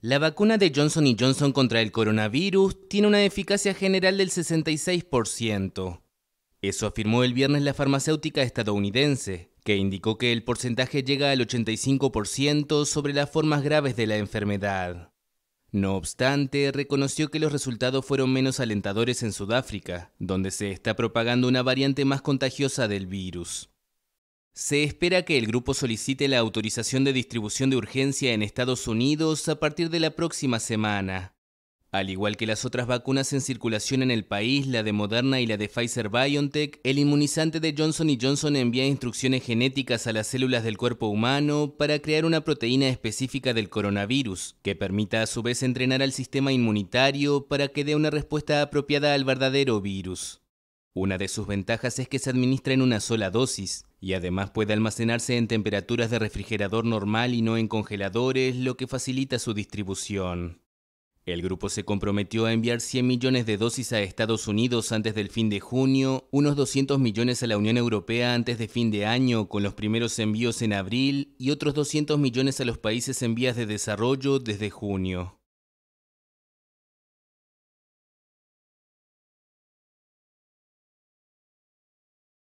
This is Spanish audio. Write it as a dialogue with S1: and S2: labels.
S1: La vacuna de Johnson Johnson contra el coronavirus tiene una eficacia general del 66%. Eso afirmó el viernes la farmacéutica estadounidense, que indicó que el porcentaje llega al 85% sobre las formas graves de la enfermedad. No obstante, reconoció que los resultados fueron menos alentadores en Sudáfrica, donde se está propagando una variante más contagiosa del virus. Se espera que el grupo solicite la autorización de distribución de urgencia en Estados Unidos a partir de la próxima semana. Al igual que las otras vacunas en circulación en el país, la de Moderna y la de Pfizer BioNTech, el inmunizante de Johnson Johnson envía instrucciones genéticas a las células del cuerpo humano para crear una proteína específica del coronavirus, que permita a su vez entrenar al sistema inmunitario para que dé una respuesta apropiada al verdadero virus. Una de sus ventajas es que se administra en una sola dosis, y además puede almacenarse en temperaturas de refrigerador normal y no en congeladores, lo que facilita su distribución. El grupo se comprometió a enviar 100 millones de dosis a Estados Unidos antes del fin de junio, unos 200 millones a la Unión Europea antes de fin de año, con los primeros envíos en abril, y otros 200 millones a los países en vías de desarrollo desde junio.